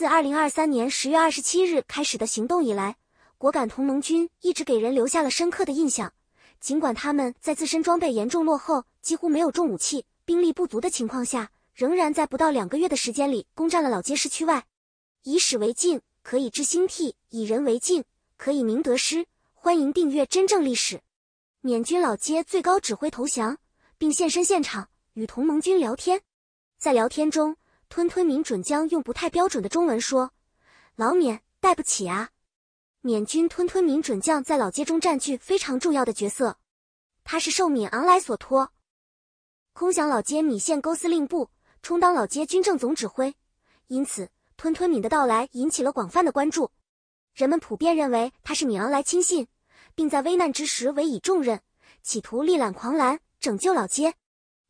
自二零二三年十月二十七日开始的行动以来，果敢同盟军一直给人留下了深刻的印象。尽管他们在自身装备严重落后、几乎没有重武器、兵力不足的情况下，仍然在不到两个月的时间里攻占了老街市区外。以史为镜，可以知兴替；以人为镜，可以明得失。欢迎订阅《真正历史》。缅军老街最高指挥投降，并现身现场与同盟军聊天，在聊天中。吞吞抿准将用不太标准的中文说：“老缅带不起啊！”缅军吞吞抿准将在老街中占据非常重要的角色，他是受缅昂莱所托，空降老街米线沟司令部，充当老街军政总指挥。因此，吞吞敏的到来引起了广泛的关注。人们普遍认为他是米昂莱亲信，并在危难之时委以重任，企图力挽狂澜，拯救老街，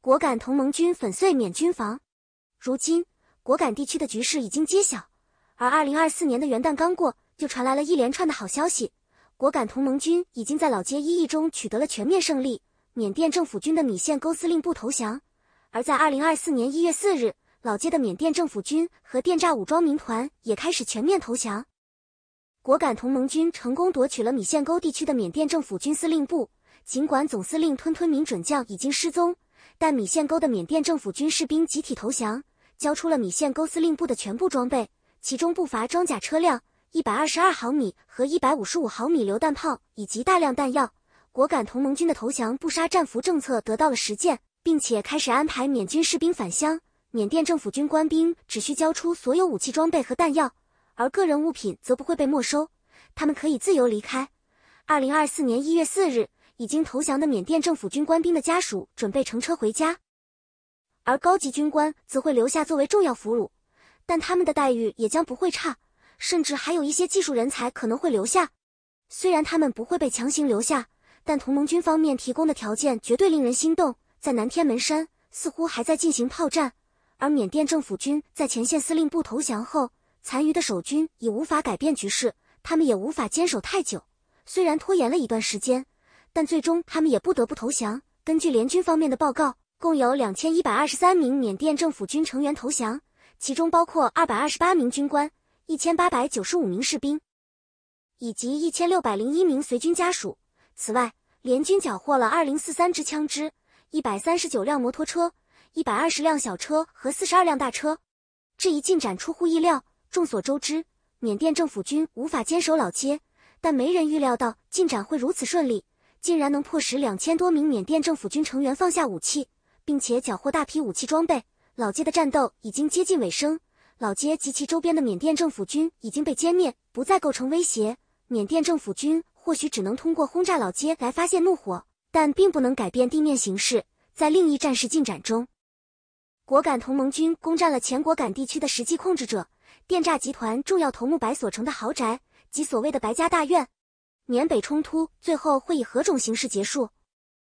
果敢同盟军粉碎缅军防。如今。果敢地区的局势已经揭晓，而二零二四年的元旦刚过，就传来了一连串的好消息。果敢同盟军已经在老街一役中取得了全面胜利，缅甸政府军的米线沟司令部投降。而在二零二四年一月四日，老街的缅甸政府军和电诈武装民团也开始全面投降。果敢同盟军成功夺取了米线沟地区的缅甸政府军司令部，尽管总司令吞吞明准将已经失踪，但米线沟的缅甸政府军士兵集体投降。交出了米线沟司令部的全部装备，其中不乏装甲车辆、一百二十二毫米和一百五十五毫米榴弹炮以及大量弹药。果敢同盟军的投降不杀战俘政策得到了实践，并且开始安排缅军士兵返乡。缅甸政府军官兵只需交出所有武器装备和弹药，而个人物品则不会被没收，他们可以自由离开。二零二四年一月四日，已经投降的缅甸政府军官兵的家属准备乘车回家。而高级军官则会留下作为重要俘虏，但他们的待遇也将不会差。甚至还有一些技术人才可能会留下。虽然他们不会被强行留下，但同盟军方面提供的条件绝对令人心动。在南天门山，似乎还在进行炮战，而缅甸政府军在前线司令部投降后，残余的守军已无法改变局势，他们也无法坚守太久。虽然拖延了一段时间，但最终他们也不得不投降。根据联军方面的报告。共有两千一百二十三名缅甸政府军成员投降，其中包括二百二十八名军官、一千八百九十五名士兵，以及一千六百零一名随军家属。此外，联军缴获了二零四三支枪支、一百三十九辆摩托车、一百二十辆小车和四十二辆大车。这一进展出乎意料。众所周知，缅甸政府军无法坚守老街，但没人预料到进展会如此顺利，竟然能迫使两千多名缅甸政府军成员放下武器。并且缴获大批武器装备。老街的战斗已经接近尾声，老街及其周边的缅甸政府军已经被歼灭，不再构成威胁。缅甸政府军或许只能通过轰炸老街来发泄怒火，但并不能改变地面形势。在另一战事进展中，果敢同盟军攻占了前果敢地区的实际控制者电诈集团重要头目白所成的豪宅及所谓的白家大院。缅北冲突最后会以何种形式结束？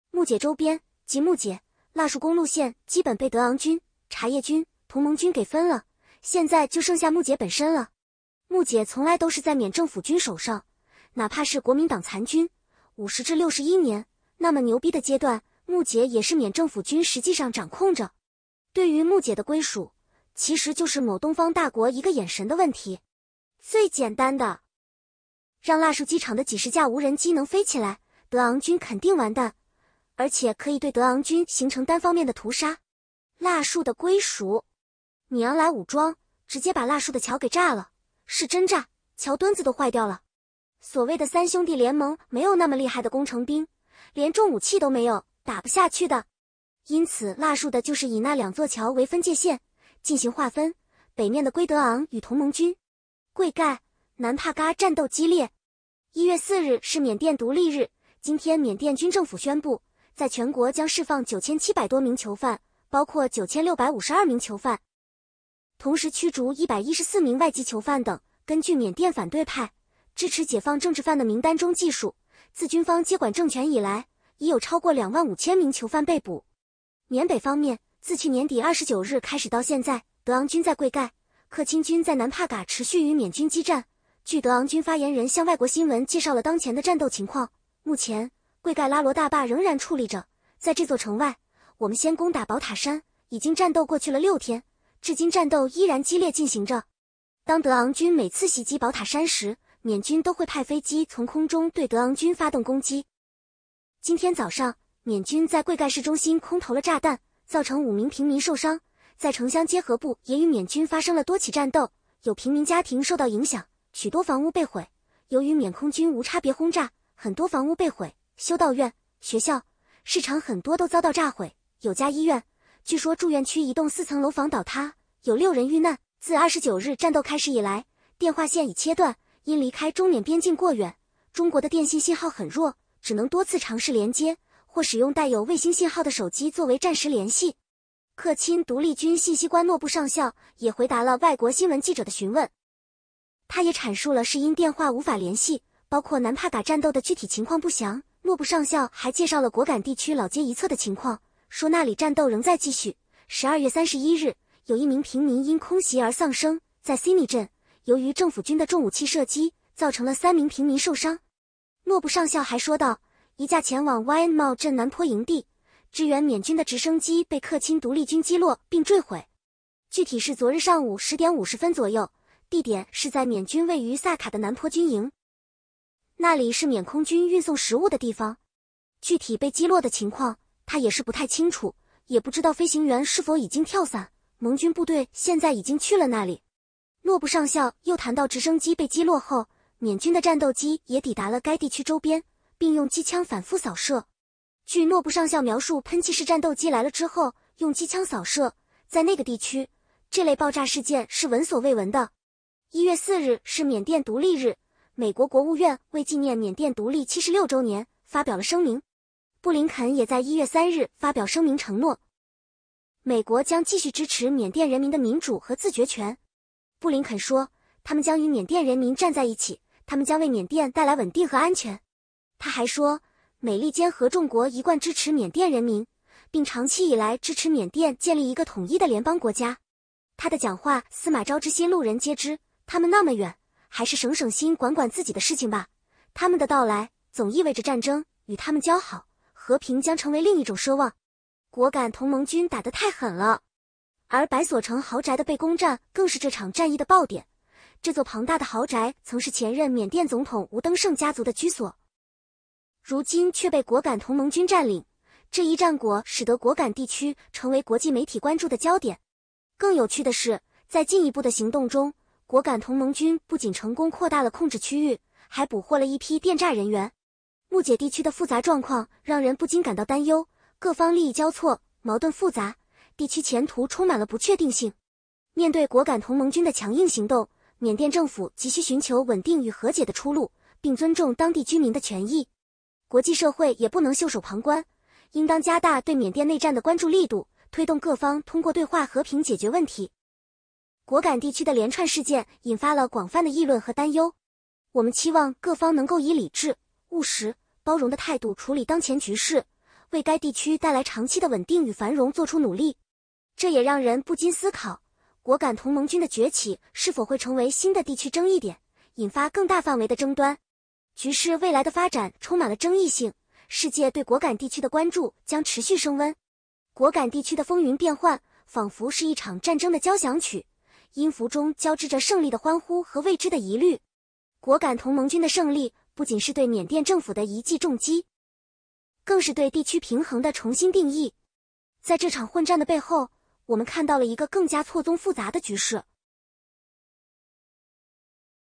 木姐周边及木姐。腊戍公路线基本被德昂军、茶叶军、同盟军给分了，现在就剩下木姐本身了。木姐从来都是在缅政府军手上，哪怕是国民党残军，五十至六十一年那么牛逼的阶段，木姐也是缅政府军实际上掌控着。对于木姐的归属，其实就是某东方大国一个眼神的问题。最简单的，让腊戍机场的几十架无人机能飞起来，德昂军肯定完蛋。而且可以对德昂军形成单方面的屠杀。蜡树的归属，米昂莱武装直接把蜡树的桥给炸了，是真炸，桥墩子都坏掉了。所谓的三兄弟联盟没有那么厉害的工程兵，连重武器都没有，打不下去的。因此，蜡树的就是以那两座桥为分界线进行划分，北面的归德昂与同盟军，贵盖南帕嘎战斗激烈。一月四日是缅甸独立日，今天缅甸军政府宣布。在全国将释放九千七百多名囚犯，包括九千六百五十二名囚犯，同时驱逐一百一十四名外籍囚犯等。根据缅甸反对派支持解放政治犯的名单中记述，自军方接管政权以来，已有超过两万五千名囚犯被捕。缅北方面，自去年底二十九日开始到现在，德昂军在贵盖，克钦军在南帕嘎持续与缅军激战。据德昂军发言人向外国新闻介绍了当前的战斗情况，目前。贵盖拉罗大坝仍然矗立着。在这座城外，我们先攻打宝塔山。已经战斗过去了六天，至今战斗依然激烈进行着。当德昂军每次袭击宝塔山时，缅军都会派飞机从空中对德昂军发动攻击。今天早上，缅军在贵盖市中心空投了炸弹，造成五名平民受伤。在城乡结合部，也与缅军发生了多起战斗，有平民家庭受到影响，许多房屋被毁。由于缅空军无差别轰炸，很多房屋被毁。修道院、学校、市场很多都遭到炸毁，有家医院，据说住院区一栋四层楼房倒塌，有六人遇难。自二十九日战斗开始以来，电话线已切断，因离开中缅边境过远，中国的电信信号很弱，只能多次尝试连接，或使用带有卫星信号的手机作为战时联系。克钦独立军信息官诺布上校也回答了外国新闻记者的询问，他也阐述了是因电话无法联系，包括南帕嘎战斗的具体情况不详。诺布上校还介绍了果敢地区老街一侧的情况，说那里战斗仍在继续。十二月三十一日，有一名平民因空袭而丧生，在西尼镇，由于政府军的重武器射击，造成了三名平民受伤。诺布上校还说道，一架前往 Yanma 镇南坡营地支援缅军的直升机被克钦独立军击落并坠毁，具体是昨日上午十点五十分左右，地点是在缅军位于萨卡的南坡军营。那里是缅空军运送食物的地方，具体被击落的情况他也是不太清楚，也不知道飞行员是否已经跳伞。盟军部队现在已经去了那里。诺布上校又谈到直升机被击落后，缅军的战斗机也抵达了该地区周边，并用机枪反复扫射。据诺布上校描述，喷气式战斗机来了之后用机枪扫射，在那个地区这类爆炸事件是闻所未闻的。一月四日是缅甸独立日。美国国务院为纪念缅甸独立七十六周年发表了声明，布林肯也在一月三日发表声明承诺，美国将继续支持缅甸人民的民主和自决权。布林肯说，他们将与缅甸人民站在一起，他们将为缅甸带来稳定和安全。他还说，美利坚合众国一贯支持缅甸人民，并长期以来支持缅甸建立一个统一的联邦国家。他的讲话司马昭之心，路人皆知。他们那么远。还是省省心，管管自己的事情吧。他们的到来总意味着战争，与他们交好，和平将成为另一种奢望。果敢同盟军打得太狠了，而白所城豪宅的被攻占更是这场战役的爆点。这座庞大的豪宅曾是前任缅甸总统吴登盛家族的居所，如今却被果敢同盟军占领。这一战果使得果敢地区成为国际媒体关注的焦点。更有趣的是，在进一步的行动中。果敢同盟军不仅成功扩大了控制区域，还捕获了一批电诈人员。木姐地区的复杂状况让人不禁感到担忧，各方利益交错，矛盾复杂，地区前途充满了不确定性。面对果敢同盟军的强硬行动，缅甸政府急需寻求稳定与和解的出路，并尊重当地居民的权益。国际社会也不能袖手旁观，应当加大对缅甸内战的关注力度，推动各方通过对话和平解决问题。果敢地区的连串事件引发了广泛的议论和担忧。我们期望各方能够以理智、务实、包容的态度处理当前局势，为该地区带来长期的稳定与繁荣做出努力。这也让人不禁思考，果敢同盟军的崛起是否会成为新的地区争议点，引发更大范围的争端？局势未来的发展充满了争议性，世界对果敢地区的关注将持续升温。果敢地区的风云变幻，仿佛是一场战争的交响曲。音符中交织着胜利的欢呼和未知的疑虑。果敢同盟军的胜利不仅是对缅甸政府的一记重击，更是对地区平衡的重新定义。在这场混战的背后，我们看到了一个更加错综复杂的局势。